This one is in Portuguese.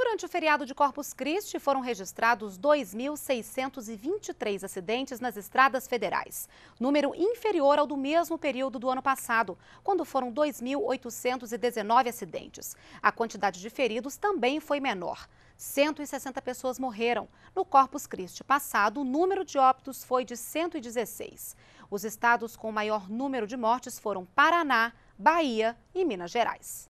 Durante o feriado de Corpus Christi, foram registrados 2.623 acidentes nas estradas federais, número inferior ao do mesmo período do ano passado, quando foram 2.819 acidentes. A quantidade de feridos também foi menor. 160 pessoas morreram. No Corpus Christi passado, o número de óbitos foi de 116. Os estados com maior número de mortes foram Paraná, Bahia e Minas Gerais.